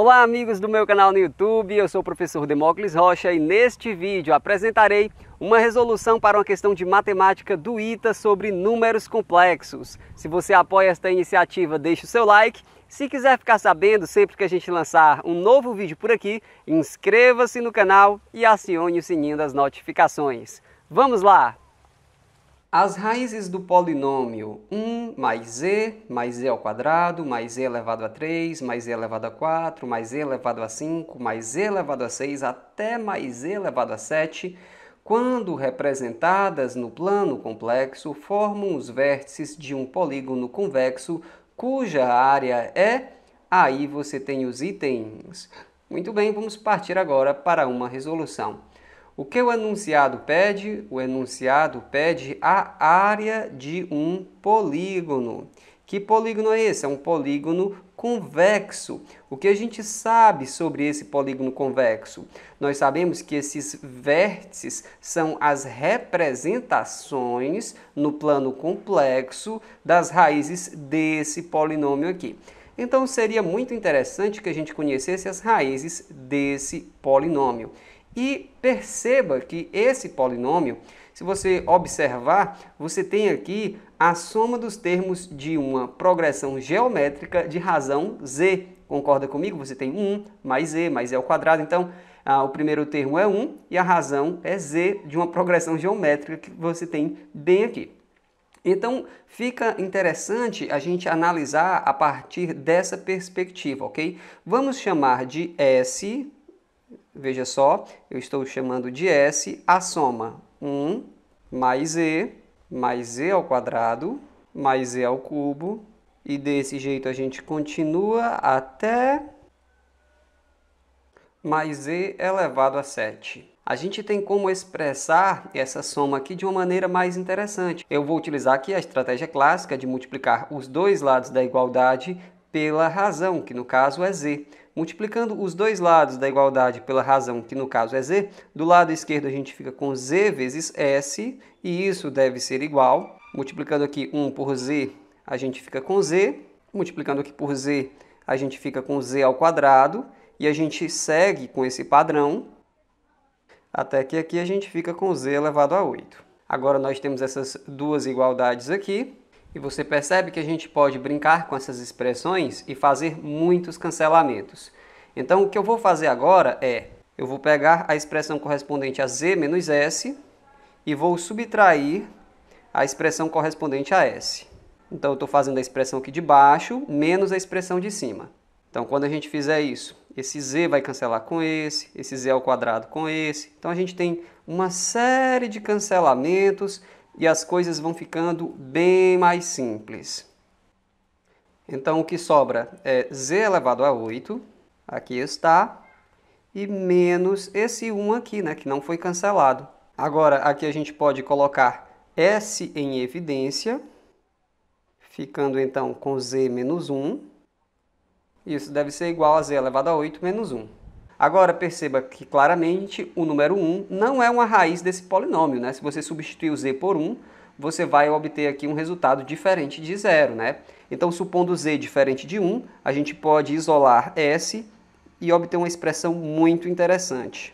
Olá amigos do meu canal no YouTube, eu sou o professor Demócles Rocha e neste vídeo apresentarei uma resolução para uma questão de matemática do ITA sobre números complexos. Se você apoia esta iniciativa, deixe o seu like. Se quiser ficar sabendo sempre que a gente lançar um novo vídeo por aqui, inscreva-se no canal e acione o sininho das notificações. Vamos lá! As raízes do polinômio 1 mais z, mais z ao quadrado, mais z elevado a 3, mais z elevado a 4, mais z elevado a 5, mais z elevado a 6, até mais z elevado a 7, quando representadas no plano complexo, formam os vértices de um polígono convexo cuja área é... Aí você tem os itens. Muito bem, vamos partir agora para uma resolução. O que o enunciado pede? O enunciado pede a área de um polígono. Que polígono é esse? É um polígono convexo. O que a gente sabe sobre esse polígono convexo? Nós sabemos que esses vértices são as representações no plano complexo das raízes desse polinômio aqui. Então seria muito interessante que a gente conhecesse as raízes desse polinômio. E perceba que esse polinômio, se você observar, você tem aqui a soma dos termos de uma progressão geométrica de razão z. Concorda comigo? Você tem 1 mais z mais z ao quadrado. Então, ah, o primeiro termo é 1 e a razão é z de uma progressão geométrica que você tem bem aqui. Então, fica interessante a gente analisar a partir dessa perspectiva, ok? Vamos chamar de S Veja só, eu estou chamando de S a soma 1 mais E mais E ao quadrado mais E ao cubo. E desse jeito a gente continua até mais e elevado a 7. A gente tem como expressar essa soma aqui de uma maneira mais interessante. Eu vou utilizar aqui a estratégia clássica de multiplicar os dois lados da igualdade pela razão, que no caso é z. Multiplicando os dois lados da igualdade pela razão, que no caso é z, do lado esquerdo a gente fica com z vezes s, e isso deve ser igual. Multiplicando aqui 1 por z, a gente fica com z. Multiplicando aqui por z, a gente fica com z ao quadrado. E a gente segue com esse padrão, até que aqui a gente fica com z elevado a 8. Agora nós temos essas duas igualdades aqui. E você percebe que a gente pode brincar com essas expressões e fazer muitos cancelamentos. Então o que eu vou fazer agora é, eu vou pegar a expressão correspondente a z menos s e vou subtrair a expressão correspondente a s. Então eu estou fazendo a expressão aqui de baixo menos a expressão de cima. Então quando a gente fizer isso, esse z vai cancelar com esse, esse z ao quadrado com esse. Então a gente tem uma série de cancelamentos e as coisas vão ficando bem mais simples. Então o que sobra é z elevado a 8, aqui está, e menos esse 1 aqui, né, que não foi cancelado. Agora aqui a gente pode colocar s em evidência, ficando então com z menos 1. Isso deve ser igual a z elevado a 8 menos 1. Agora, perceba que claramente o número 1 não é uma raiz desse polinômio, né? Se você substituir o z por 1, você vai obter aqui um resultado diferente de zero, né? Então, supondo z diferente de 1, a gente pode isolar s e obter uma expressão muito interessante.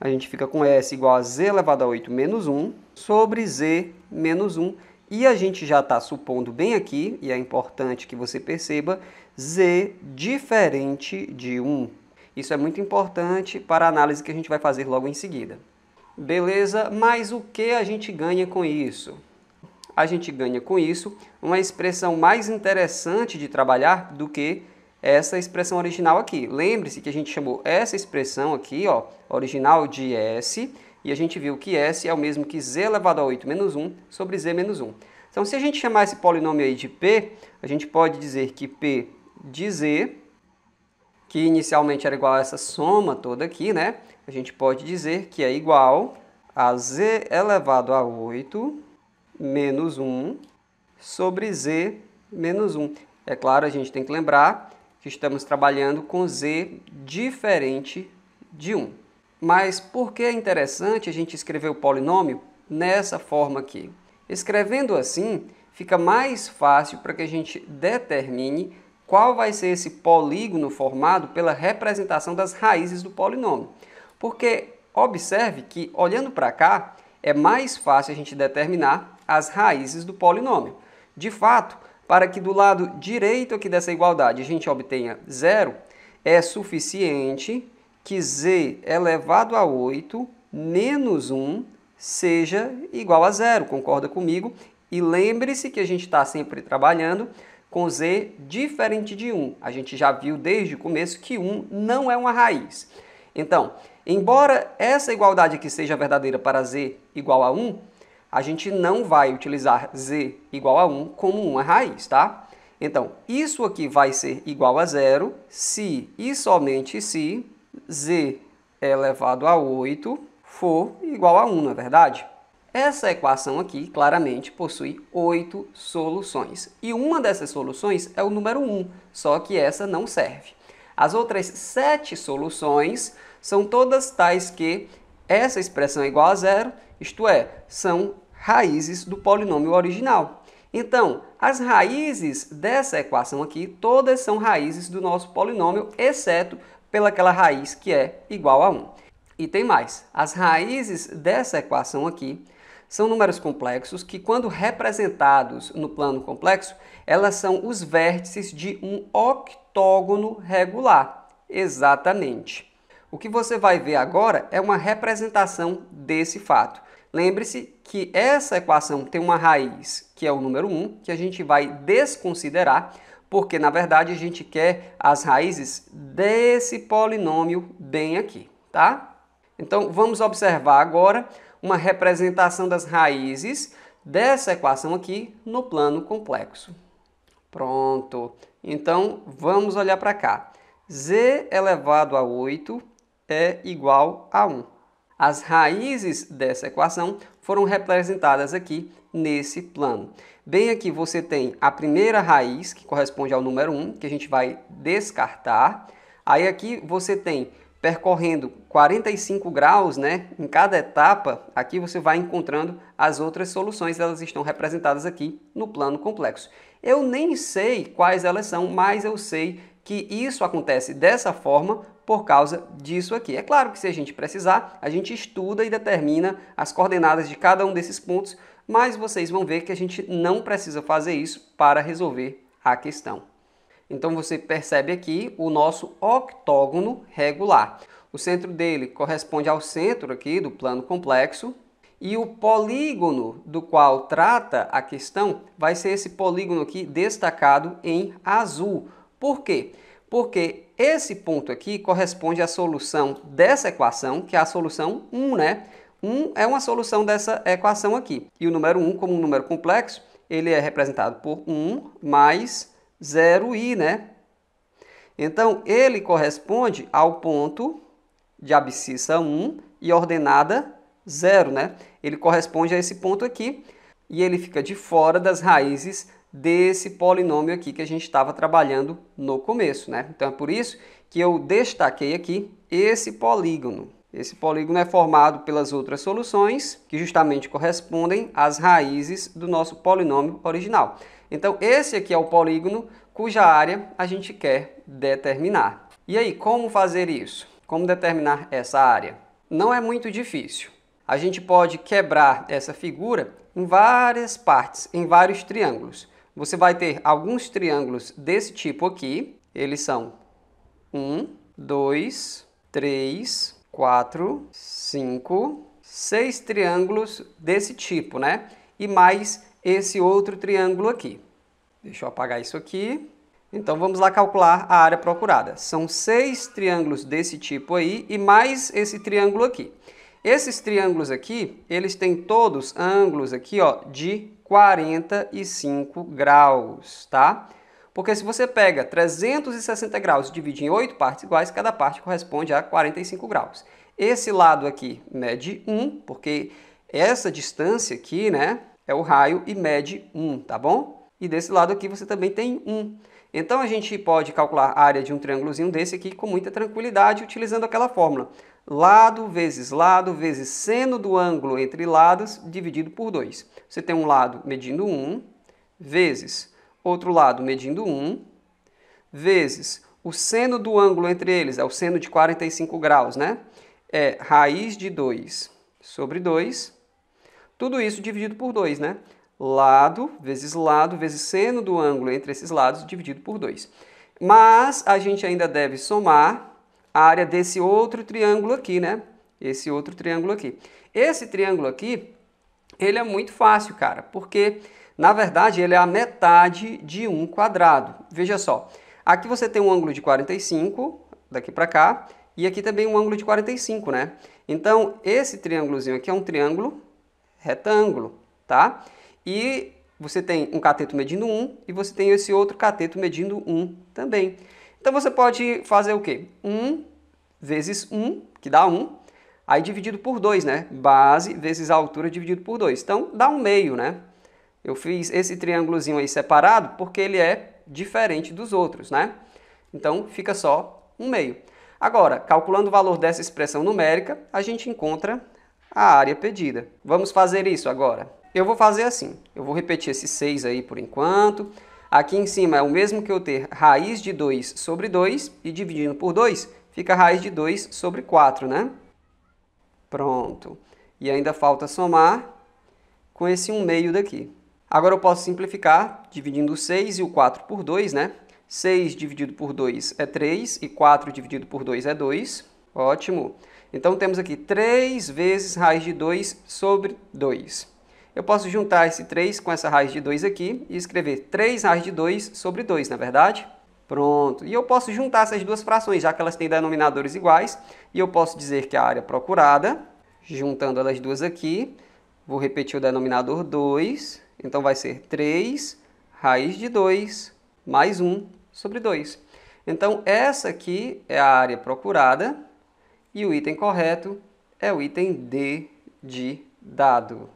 A gente fica com s igual a z elevado a 8 menos 1 sobre z menos 1. E a gente já está supondo bem aqui, e é importante que você perceba, z diferente de 1. Isso é muito importante para a análise que a gente vai fazer logo em seguida. Beleza, mas o que a gente ganha com isso? A gente ganha com isso uma expressão mais interessante de trabalhar do que essa expressão original aqui. Lembre-se que a gente chamou essa expressão aqui, ó, original de S, e a gente viu que S é o mesmo que Z elevado a 8 menos 1 sobre Z menos 1. Então, se a gente chamar esse polinômio aí de P, a gente pode dizer que P de Z que inicialmente era igual a essa soma toda aqui, né? A gente pode dizer que é igual a z elevado a 8 menos 1 sobre z menos 1. É claro, a gente tem que lembrar que estamos trabalhando com z diferente de 1. Mas por que é interessante a gente escrever o polinômio nessa forma aqui? Escrevendo assim, fica mais fácil para que a gente determine qual vai ser esse polígono formado pela representação das raízes do polinômio. Porque observe que, olhando para cá, é mais fácil a gente determinar as raízes do polinômio. De fato, para que do lado direito aqui dessa igualdade a gente obtenha zero, é suficiente que z elevado a 8 menos 1 seja igual a zero, concorda comigo? E lembre-se que a gente está sempre trabalhando com Z diferente de 1. A gente já viu desde o começo que 1 não é uma raiz. Então, embora essa igualdade aqui seja verdadeira para Z igual a 1, a gente não vai utilizar Z igual a 1 como uma raiz, tá? Então, isso aqui vai ser igual a zero se e somente se Z elevado a 8 for igual a 1, não é verdade? Essa equação aqui, claramente, possui oito soluções. E uma dessas soluções é o número 1, só que essa não serve. As outras sete soluções são todas tais que essa expressão é igual a zero, isto é, são raízes do polinômio original. Então, as raízes dessa equação aqui, todas são raízes do nosso polinômio, exceto pelaquela raiz que é igual a 1. E tem mais, as raízes dessa equação aqui são números complexos que, quando representados no plano complexo, elas são os vértices de um octógono regular. Exatamente. O que você vai ver agora é uma representação desse fato. Lembre-se que essa equação tem uma raiz, que é o número 1, que a gente vai desconsiderar, porque, na verdade, a gente quer as raízes desse polinômio bem aqui, tá? Então, vamos observar agora uma representação das raízes dessa equação aqui no plano complexo. Pronto. Então, vamos olhar para cá. z elevado a 8 é igual a 1. As raízes dessa equação foram representadas aqui nesse plano. Bem aqui você tem a primeira raiz, que corresponde ao número 1, que a gente vai descartar. Aí aqui você tem percorrendo 45 graus né, em cada etapa, aqui você vai encontrando as outras soluções, elas estão representadas aqui no plano complexo. Eu nem sei quais elas são, mas eu sei que isso acontece dessa forma por causa disso aqui. É claro que se a gente precisar, a gente estuda e determina as coordenadas de cada um desses pontos, mas vocês vão ver que a gente não precisa fazer isso para resolver a questão. Então você percebe aqui o nosso octógono regular. O centro dele corresponde ao centro aqui do plano complexo e o polígono do qual trata a questão vai ser esse polígono aqui destacado em azul. Por quê? Porque esse ponto aqui corresponde à solução dessa equação, que é a solução 1, né? 1 é uma solução dessa equação aqui. E o número 1, como um número complexo, ele é representado por 1 mais 0i, né? Então, ele corresponde ao ponto de abscissa 1 e ordenada 0, né? Ele corresponde a esse ponto aqui e ele fica de fora das raízes desse polinômio aqui que a gente estava trabalhando no começo, né? Então, é por isso que eu destaquei aqui esse polígono. Esse polígono é formado pelas outras soluções, que justamente correspondem às raízes do nosso polinômio original. Então esse aqui é o polígono cuja área a gente quer determinar. E aí, como fazer isso? Como determinar essa área? Não é muito difícil. A gente pode quebrar essa figura em várias partes, em vários triângulos. Você vai ter alguns triângulos desse tipo aqui. Eles são 1, 2, 3, 4, 5, 6 triângulos desse tipo, né? E mais esse outro triângulo aqui. Deixa eu apagar isso aqui. Então vamos lá calcular a área procurada. São seis triângulos desse tipo aí e mais esse triângulo aqui. Esses triângulos aqui, eles têm todos ângulos aqui ó, de 45 graus, tá? Porque se você pega 360 graus e divide em 8 partes iguais, cada parte corresponde a 45 graus. Esse lado aqui mede né, 1, porque essa distância aqui, né, é o raio e mede 1, tá bom? E desse lado aqui você também tem 1. Então a gente pode calcular a área de um triângulozinho desse aqui com muita tranquilidade utilizando aquela fórmula. Lado vezes lado vezes seno do ângulo entre lados dividido por 2. Você tem um lado medindo 1 vezes outro lado medindo 1 vezes o seno do ângulo entre eles, é o seno de 45 graus, né? É raiz de 2 sobre 2 tudo isso dividido por 2, né? Lado vezes lado vezes seno do ângulo entre esses lados dividido por 2. Mas a gente ainda deve somar a área desse outro triângulo aqui, né? Esse outro triângulo aqui. Esse triângulo aqui, ele é muito fácil, cara, porque na verdade ele é a metade de um quadrado. Veja só, aqui você tem um ângulo de 45, daqui para cá, e aqui também um ângulo de 45, né? Então, esse triângulozinho aqui é um triângulo retângulo, tá? E você tem um cateto medindo 1 e você tem esse outro cateto medindo 1 também. Então você pode fazer o quê? 1 vezes 1, que dá 1, aí dividido por 2, né? Base vezes a altura dividido por 2. Então dá um meio, né? Eu fiz esse triângulozinho aí separado porque ele é diferente dos outros, né? Então fica só um meio. Agora, calculando o valor dessa expressão numérica, a gente encontra a área pedida. Vamos fazer isso agora. Eu vou fazer assim, eu vou repetir esse 6 aí por enquanto. Aqui em cima é o mesmo que eu ter raiz de 2 sobre 2 e dividindo por 2 fica raiz de 2 sobre 4, né? Pronto. E ainda falta somar com esse 1 meio daqui. Agora eu posso simplificar dividindo o 6 e o 4 por 2, né? 6 dividido por 2 é 3 e 4 dividido por 2 é 2. Ótimo. Então temos aqui 3 vezes raiz de 2 sobre 2. Eu posso juntar esse 3 com essa raiz de 2 aqui e escrever 3 raiz de 2 sobre 2, não é verdade? Pronto. E eu posso juntar essas duas frações, já que elas têm denominadores iguais. E eu posso dizer que a área procurada, juntando elas duas aqui, vou repetir o denominador 2. Então vai ser 3 raiz de 2 mais 1 sobre 2. Então essa aqui é a área procurada e o item correto é o item D de dado.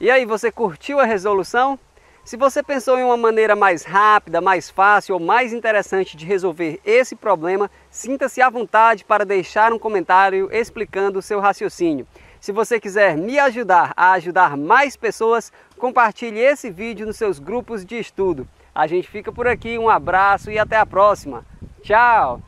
E aí, você curtiu a resolução? Se você pensou em uma maneira mais rápida, mais fácil ou mais interessante de resolver esse problema, sinta-se à vontade para deixar um comentário explicando o seu raciocínio. Se você quiser me ajudar a ajudar mais pessoas, compartilhe esse vídeo nos seus grupos de estudo. A gente fica por aqui, um abraço e até a próxima. Tchau!